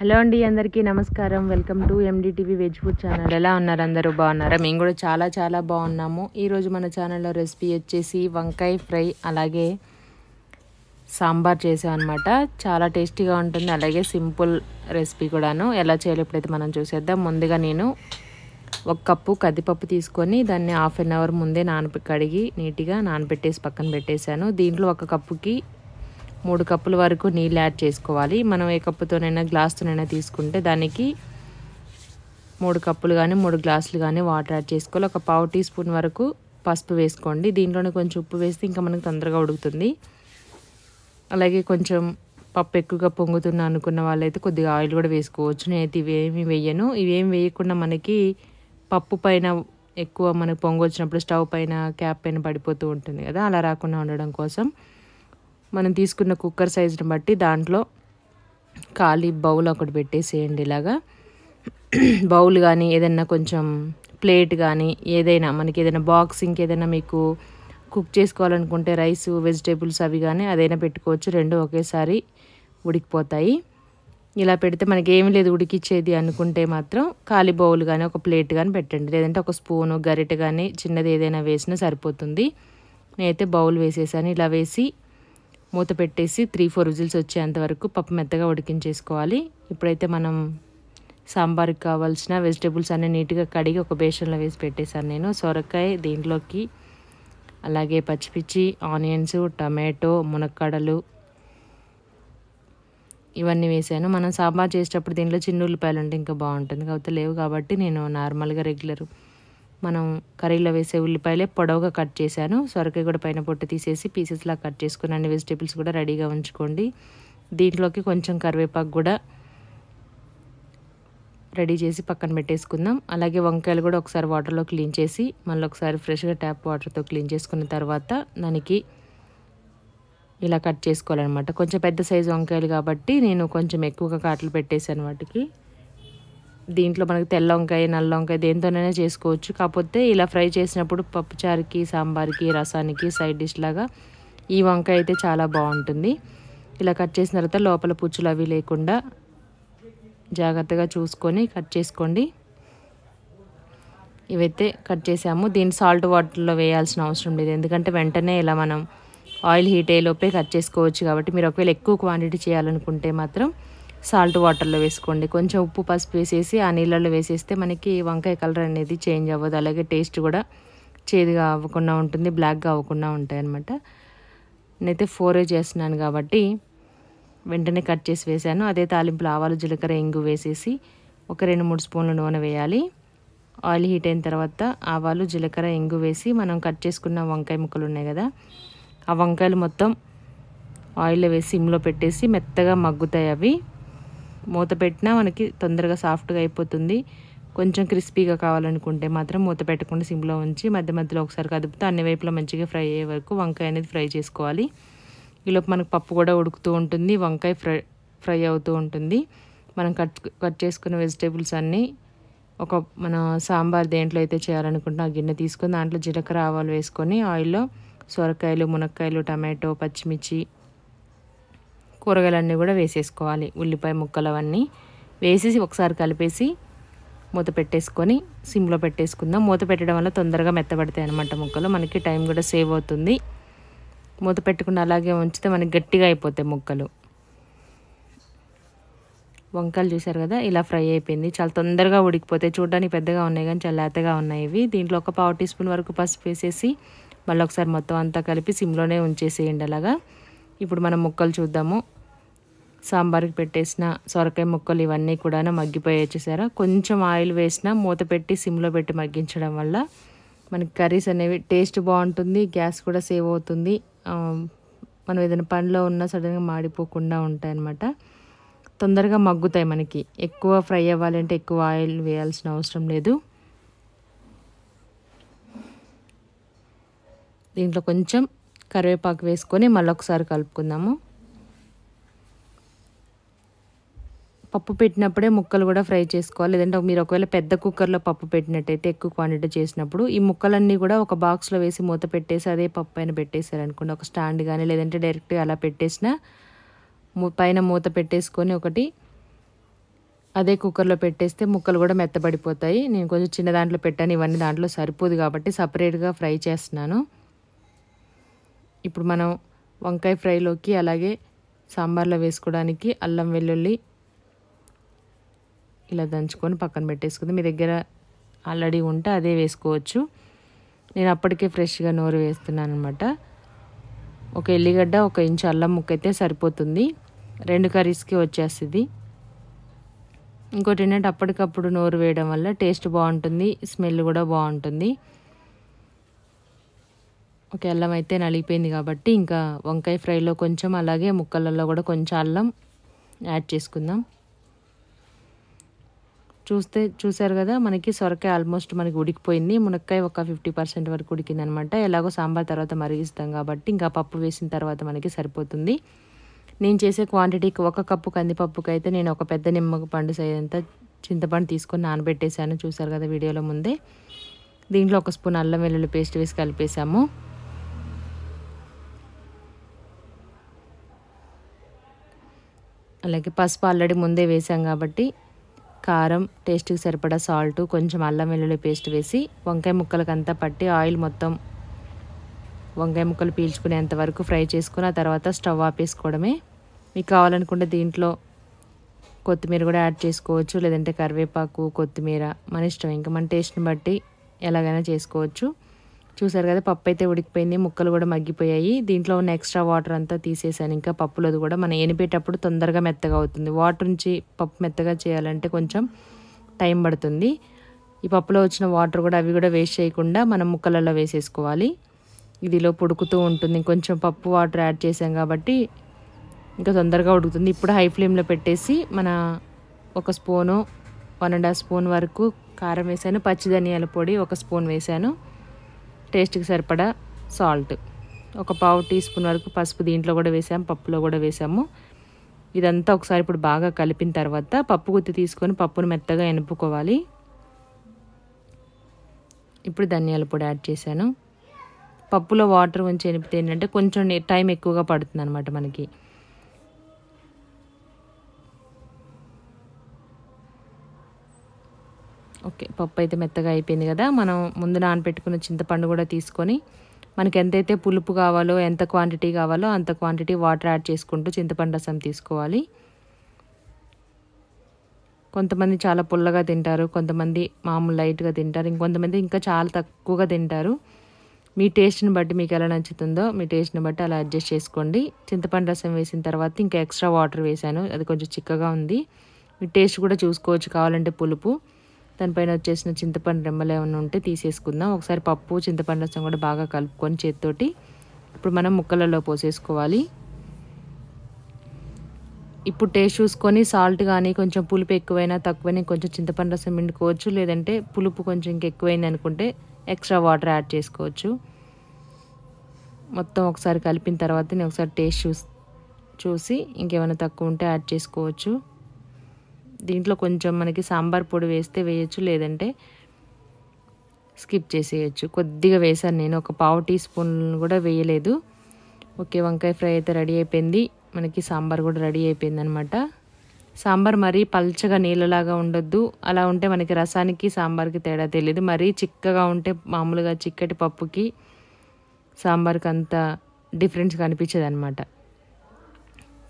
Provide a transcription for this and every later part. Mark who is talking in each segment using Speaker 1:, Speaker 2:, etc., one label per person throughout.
Speaker 1: hello అండి అందరికీ నమస్కారం welcome to NDTV veg food channel ఎలా ఉన్నారు అందరూ బాగున్నారా మేము కూడా చాలా చాలా బాగున్నాము ఈరోజు మన ఛానల్లో రెసిపీ వచ్చేసి వంకాయ ఫ్రై అలాగే సాంబార్ చేసామన్నమాట చాలా టేస్టీగా ఉంటుంది అలాగే సింపుల్ రెసిపీ కూడాను ఎలా చేయాలి ఎప్పుడైతే మనం చూసేద్దాం ముందుగా నేను ఒక కప్పు కద్దిపప్పు తీసుకొని దాన్ని హాఫ్ అన్ అవర్ ముందే నానబె కడిగి నీట్గా నానబెట్టేసి పక్కన పెట్టేశాను దీంట్లో ఒక కప్పుకి మూడు కప్పుల వరకు నీళ్ళు యాడ్ చేసుకోవాలి మనం ఏ కప్పుతోనైనా గ్లాస్తోనైనా తీసుకుంటే దానికి మూడు కప్పులు కానీ మూడు గ్లాసులు కానీ వాటర్ యాడ్ చేసుకోవాలి ఒక పావు టీ స్పూన్ వరకు పసుపు వేసుకోండి దీంట్లోనే కొంచెం ఉప్పు వేస్తే ఇంకా మనకు తొందరగా ఉడుకుతుంది అలాగే కొంచెం పప్పు ఎక్కువగా పొంగుతున్న అనుకున్న వాళ్ళైతే కొద్దిగా ఆయిల్ కూడా వేసుకోవచ్చు నేనైతే ఇవేమి వేయను ఇవేమి వేయకుండా మనకి పప్పు పైన ఎక్కువ మనకు పొంగు వచ్చినప్పుడు స్టవ్ పైన క్యాప్ పైన పడిపోతూ ఉంటుంది కదా అలా రాకుండా ఉండడం కోసం మనం తీసుకున్న కుక్కర్ సైజుని బట్టి దాంట్లో ఖాళీ బౌల్ ఒకటి పెట్టేసేయండి ఇలాగా బౌల్ కానీ ఏదైనా కొంచెం ప్లేట్ కానీ ఏదైనా మనకి ఏదైనా బాక్స్ ఇంకేదైనా మీకు కుక్ చేసుకోవాలనుకుంటే రైస్ వెజిటేబుల్స్ అవి కానీ అదైనా పెట్టుకోవచ్చు రెండు ఒకేసారి ఉడికిపోతాయి ఇలా పెడితే మనకి ఏమి లేదు ఉడికిచ్చేది అనుకుంటే మాత్రం ఖాళీ బౌల్ కానీ ఒక ప్లేట్ కానీ పెట్టండి లేదంటే ఒక స్పూను గరిటె కానీ చిన్నది ఏదైనా వేసినా సరిపోతుంది నేనైతే బౌల్ వేసేసాను ఇలా వేసి మూత పెట్టేసి త్రీ ఫోర్ విజిల్స్ వచ్చేంత వరకు పప్పు మెత్తగా ఉడికించేసుకోవాలి ఇప్పుడైతే మనం సాంబార్కి కావాల్సిన వెజిటేబుల్స్ అన్నీ నీట్గా కడిగి ఒక బేషన్లో వేసి పెట్టేశాను నేను సొరకాయ దీంట్లోకి అలాగే పచ్చిపిచ్చి ఆనియన్స్ టమాటో మునక్కడలు ఇవన్నీ వేసాను మనం సాంబార్ చేసేటప్పుడు దీంట్లో చిన్న ఉల్లిపాయలు ఉంటే ఇంకా బాగుంటుంది కాకపోతే లేవు కాబట్టి నేను నార్మల్గా రెగ్యులర్ మనం కర్రీలో వేసే ఉల్లిపాయలే పొడవుగా కట్ చేశాను సొరకాయ కూడా పైన పొట్టు తీసేసి పీసెస్లా కట్ చేసుకుని అన్ని వెజిటేబుల్స్ కూడా రెడీగా ఉంచుకోండి దీంట్లోకి కొంచెం కరివేపాకు కూడా రెడీ చేసి పక్కన పెట్టేసుకుందాం అలాగే వంకాయలు కూడా ఒకసారి వాటర్లో క్లీన్ చేసి మళ్ళీ ఒకసారి ఫ్రెష్గా ట్యాప్ వాటర్తో క్లీన్ చేసుకున్న తర్వాత దానికి ఇలా కట్ చేసుకోవాలన్నమాట కొంచెం పెద్ద సైజు వంకాయలు కాబట్టి నేను కొంచెం ఎక్కువగా కాటలు పెట్టేశాను వాటికి దీంట్లో మనకి తెల్ల వంకాయ నల్ల వంకాయ దేంతోనైనా చేసుకోవచ్చు కాకపోతే ఇలా ఫ్రై చేసినప్పుడు పప్పుచారుకి సాంబార్కి రసానికి సైడ్ డిష్ లాగా ఈ వంకాయ అయితే చాలా బాగుంటుంది ఇలా కట్ చేసిన తర్వాత లోపల పుచ్చులు అవి లేకుండా జాగ్రత్తగా చూసుకొని కట్ చేసుకోండి ఇవైతే కట్ చేసాము దీన్ని సాల్ట్ వాటర్లో వేయాల్సిన అవసరం లేదు ఎందుకంటే వెంటనే ఇలా మనం ఆయిల్ హీట్ అయ్యేలోపే కట్ చేసుకోవచ్చు కాబట్టి మీరు ఒకవేళ ఎక్కువ క్వాంటిటీ చేయాలనుకుంటే మాత్రం సాల్ట్ వాటర్లో వేసుకోండి కొంచెం ఉప్పు పసుపు వేసేసి ఆ నీళ్ళల్లో వేసేస్తే మనకి వంకాయ కలర్ అనేది చేంజ్ అవ్వదు అలాగే టేస్ట్ కూడా చేదుగా అవ్వకుండా ఉంటుంది బ్లాక్గా అవ్వకుండా ఉంటాయి అనమాట నేనైతే ఫోరే చేస్తున్నాను కాబట్టి వెంటనే కట్ చేసి వేసాను అదే తాలింపులో ఆవాలు జీలకర్ర ఇంగు వేసేసి ఒక రెండు మూడు స్పూన్లు నూనె వేయాలి ఆయిల్ హీట్ అయిన తర్వాత ఆవాలు జీలకర్ర ఇంగు వేసి మనం కట్ చేసుకున్న వంకాయ ముక్కలు ఉన్నాయి కదా ఆ వంకాయలు మొత్తం ఆయిల్లో వేసి ఇమ్లో పెట్టేసి మెత్తగా మగ్గుతాయి అవి మూత పెట్టినా మనకి తొందరగా సాఫ్ట్గా అయిపోతుంది కొంచెం క్రిస్పీగా కావాలనుకుంటే మాత్రం మూత పెట్టకుండా సిమ్లో ఉంచి మధ్య మధ్యలో ఒకసారి కదుపుతూ అన్ని వైపులో మంచిగా ఫ్రై అయ్యే వరకు వంకాయ అనేది ఫ్రై చేసుకోవాలి ఈలోపు మనకు పప్పు కూడా ఉడుకుతూ ఉంటుంది వంకాయ ఫ్రై ఫ్రై అవుతూ ఉంటుంది మనం కట్ కట్ చేసుకున్న వెజిటేబుల్స్ అన్నీ ఒక మన సాంబార్ దేంట్లో అయితే చేయాలనుకుంటున్నా గిన్నె తీసుకొని దాంట్లో జీలకర్ర ఆవాలు వేసుకొని ఆయిల్లో సొరకాయలు మునక్కాయలు టమాటో పచ్చిమిర్చి కూరగాయలన్నీ కూడా వేసేసుకోవాలి ఉల్లిపాయ ముక్కలు అవన్నీ వేసేసి ఒకసారి కలిపేసి మూత పెట్టేసుకొని సిమ్లో పెట్టేసుకుందాం మూత పెట్టడం వల్ల తొందరగా మెత్తబడతాయి అనమాట ముక్కలు మనకి టైం కూడా సేవ్ అవుతుంది మూత పెట్టుకుని అలాగే ఉంచితే మనకి గట్టిగా అయిపోతాయి ముక్కలు వంకాయలు చూసారు కదా ఇలా ఫ్రై అయిపోయింది చాలా తొందరగా ఉడికిపోతాయి చూడడానికి పెద్దగా ఉన్నాయి కానీ చాలా లేతగా ఉన్నాయి ఇవి దీంట్లో ఒక పావు టీ స్పూన్ వరకు పసుపు వేసేసి మళ్ళీ ఒకసారి మొత్తం అంతా కలిపి సిమ్లోనే ఉంచేసేయండి అలాగా ఇప్పుడు మనం ముక్కలు చూద్దాము సాంబార్కి పెట్టేసిన సొరకాయ ముక్కలు ఇవన్నీ కూడా మగ్గిపోయి వచ్చేసారా కొంచెం ఆయిల్ వేసిన మూత పెట్టి సిమ్లో పెట్టి మగ్గించడం వల్ల మనకి కర్రీస్ అనేవి టేస్ట్ బాగుంటుంది గ్యాస్ కూడా సేవ్ అవుతుంది మనం ఏదైనా పనిలో ఉన్నా సడన్గా మాడిపోకుండా ఉంటాయన్నమాట తొందరగా మగ్గుతాయి మనకి ఎక్కువ ఫ్రై అవ్వాలంటే ఎక్కువ ఆయిల్ వేయాల్సిన అవసరం లేదు దీంట్లో కొంచెం కరివేపాకు వేసుకొని మళ్ళొకసారి కలుపుకుందాము పప్పు పెట్టినప్పుడే ముక్కలు కూడా ఫ్రై చేసుకోవాలి లేదంటే మీరు ఒకవేళ పెద్ద కుక్కర్లో పప్పు పెట్టినట్టయితే ఎక్కువ క్వాంటిటీ చేసినప్పుడు ఈ ముక్కలన్నీ కూడా ఒక బాక్స్లో వేసి మూత పెట్టేసి అదే పప్పు పైన పెట్టేశారనుకోండి ఒక స్టాండ్ కానీ లేదంటే డైరెక్ట్ అలా పెట్టేసిన పైన మూత పెట్టేసుకొని ఒకటి అదే కుక్కర్లో పెట్టేస్తే ముక్కలు కూడా మెత్తబడిపోతాయి నేను కొంచెం చిన్న దాంట్లో పెట్టాను ఇవన్నీ దాంట్లో సరిపోదు కాబట్టి సపరేట్గా ఫ్రై చేస్తున్నాను ఇప్పుడు మనం వంకాయ ఫ్రైలోకి అలాగే సాంబార్లో వేసుకోవడానికి అల్లం వెల్లుల్లి ఇలా దంచుకొని పక్కన పెట్టేసుకుంది మీ దగ్గర ఆల్రెడీ ఉంటే అదే వేసుకోవచ్చు నేను అప్పటికే ఫ్రెష్గా నోరు వేస్తున్నాను అనమాట ఒక ఎల్లిగడ్డ ఒక ఇంచు అల్లం ముక్క అయితే సరిపోతుంది రెండు కర్రీస్కి వచ్చేస్తుంది ఇంకోటి ఏంటంటే అప్పటికప్పుడు నోరు వేయడం వల్ల టేస్ట్ బాగుంటుంది స్మెల్ కూడా బాగుంటుంది ఒక అల్లం అయితే నలిగిపోయింది కాబట్టి ఇంకా వంకాయ ఫ్రైలో కొంచెం అలాగే ముక్కలలో కూడా కొంచెం అల్లం యాడ్ చేసుకుందాం చూస్తే చూసారు కదా మనకి సొరకాయ ఆల్మోస్ట్ మనకి ఉడికిపోయింది మునక్కాయ ఒక ఫిఫ్టీ పర్సెంట్ వరకు ఉడికిందనమాట ఎలాగో సాంబార్ తర్వాత మరిగిస్తాం కాబట్టి ఇంకా పప్పు వేసిన తర్వాత మనకి సరిపోతుంది నేను చేసే క్వాంటిటీకి ఒక కప్పు కందిపప్పుకి అయితే నేను ఒక పెద్ద నిమ్మ పండు సైజంత చింతపండు తీసుకొని నానబెట్టేశాను చూసారు కదా వీడియోలో ముందే దీంట్లో ఒక స్పూన్ అల్లం వెల్లుల్లి పేస్ట్ వేసి కలిపేశాము అలాగే పసుపు ఆల్రెడీ ముందే వేసాం కాబట్టి కారం టేస్ట్కి సరిపడా సాల్ట్ కొంచెం అల్లం వెల్లుల్లి పేస్ట్ వేసి వంకాయ ముక్కలకంతా పట్టి ఆయిల్ మొత్తం వంకాయ ముక్కలు పీల్చుకునేంత వరకు ఫ్రై చేసుకుని ఆ తర్వాత స్టవ్ ఆపేసుకోవడమే మీకు కావాలనుకుంటే దీంట్లో కొత్తిమీర కూడా యాడ్ చేసుకోవచ్చు లేదంటే కరివేపాకు కొత్తిమీర మన ఇష్టం ఇంకా మన టేస్ట్ని బట్టి ఎలాగైనా చేసుకోవచ్చు చూసారు కదా పప్పు అయితే ఉడికిపోయింది ముక్కలు కూడా మగ్గిపోయాయి దీంట్లో ఉన్న ఎక్స్ట్రా వాటర్ అంతా తీసేసాను ఇంకా అది కూడా మనం ఎనిపేటప్పుడు తొందరగా మెత్తగా అవుతుంది వాటర్ నుంచి పప్పు మెత్తగా చేయాలంటే కొంచెం టైం పడుతుంది ఈ పప్పులో వచ్చిన వాటర్ కూడా అవి కూడా వేస్ట్ చేయకుండా మనం ముక్కలలో వేసేసుకోవాలి ఇదిలో పొడుకుతూ ఉంటుంది కొంచెం పప్పు వాటర్ యాడ్ చేసాం కాబట్టి ఇంకా తొందరగా ఉడుకుతుంది ఇప్పుడు హై ఫ్లేమ్లో పెట్టేసి మన ఒక spoon one and half spoon వరకు కారం వేసాను పచ్చి ధనియాల పొడి ఒక స్పూన్ వేసాను టేస్ట్కి సరిపడా సాల్ట్ ఒక పావు టీ స్పూన్ వరకు పసుపు దీంట్లో కూడా వేసాము పప్పులో కూడా వేసాము ఇదంతా ఒకసారి ఇప్పుడు బాగా కలిపిన తర్వాత పప్పు గుత్తి తీసుకొని పప్పును మెత్తగా ఎనుపుకోవాలి ఇప్పుడు ధనియాల పొడి యాడ్ చేశాను పప్పులో వాటర్ ఉంచి ఎనిపితే ఏంటంటే కొంచెం టైం ఎక్కువగా పడుతుంది మనకి పప్పు అయితే మెత్తగా అయిపోయింది కదా మనం ముందు నానబెట్టుకున్న చింతపండు కూడా తీసుకొని మనకి ఎంతైతే పులుపు కావాలో ఎంత క్వాంటిటీ కావాలో అంత క్వాంటిటీ వాటర్ యాడ్ చేసుకుంటూ చింతపండు రసం తీసుకోవాలి కొంతమంది చాలా పుల్లగా తింటారు కొంతమంది మామూలు లైట్గా తింటారు ఇంకొంతమంది ఇంకా చాలా తక్కువగా తింటారు మీ టేస్ట్ని బట్టి మీకు ఎలా నచ్చుతుందో మీ టేస్ట్ని బట్టి అలా అడ్జస్ట్ చేసుకోండి చింతపండు రసం వేసిన తర్వాత ఇంకా ఎక్స్ట్రా వాటర్ వేసాను అది కొంచెం చిక్కగా ఉంది మీ టేస్ట్ కూడా చూసుకోవచ్చు కావాలంటే పులుపు దానిపైన వచ్చేసిన చింతపండు రెమ్మలు ఏమైనా ఉంటే తీసేసుకుందాం ఒకసారి పప్పు చింతపండు రసం కూడా బాగా కలుపుకొని చేతితోటి ఇప్పుడు మనం ముక్కలలో పోసేసుకోవాలి ఇప్పుడు టేస్ట్ చూసుకొని సాల్ట్ కానీ కొంచెం పులుపు ఎక్కువైనా తక్కువైనా కొంచెం చింతపండు రసం పిండుకోవచ్చు లేదంటే పులుపు కొంచెం ఇంకెక్కువైంది అనుకుంటే ఎక్స్ట్రా వాటర్ యాడ్ చేసుకోవచ్చు మొత్తం ఒకసారి కలిపిన తర్వాత నేను ఒకసారి టేస్ట్ చూసి చూసి ఇంకేమైనా తక్కువ ఉంటే యాడ్ చేసుకోవచ్చు దీంట్లో కొంచెం మనకి సాంబార్ పొడి వేస్తే వేయచ్చు లేదంటే స్కిప్ చేసేయచ్చు కొద్దిగా వేసాను నేను ఒక పావు టీ స్పూన్ కూడా వేయలేదు ఓకే వంకాయ ఫ్రై అయితే రెడీ అయిపోయింది మనకి సాంబార్ కూడా రెడీ అయిపోయింది అనమాట సాంబార్ మరీ పల్చగా నీళ్ళలాగా ఉండొద్దు అలా ఉంటే మనకి రసానికి సాంబార్కి తేడా తెలియదు మరీ చిక్కగా ఉంటే మామూలుగా చిక్కటి పప్పుకి సాంబార్కి అంత డిఫరెన్స్ కనిపించదు అనమాట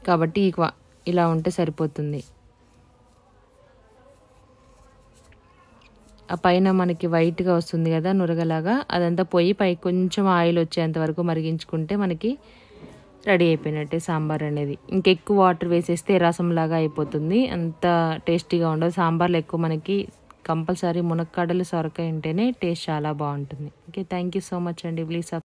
Speaker 1: కాబట్టి ఇలా ఉంటే సరిపోతుంది ఆ పైన మనకి వైట్గా వస్తుంది కదా నురగలాగా అదంతా పోయి పై కొంచెం ఆయిల్ వచ్చేంత వరకు మరిగించుకుంటే మనకి రెడీ అయిపోయినట్టే సాంబార్ అనేది ఇంకెక్కువ వాటర్ వేసేస్తే రసంలాగా అయిపోతుంది అంత టేస్టీగా ఉండదు సాంబార్లో ఎక్కువ మనకి కంపల్సరీ మునక్కాడలు సొరకాయ ఉంటేనే టేస్ట్ చాలా బాగుంటుంది okay thank you so much అండి ప్లీజ్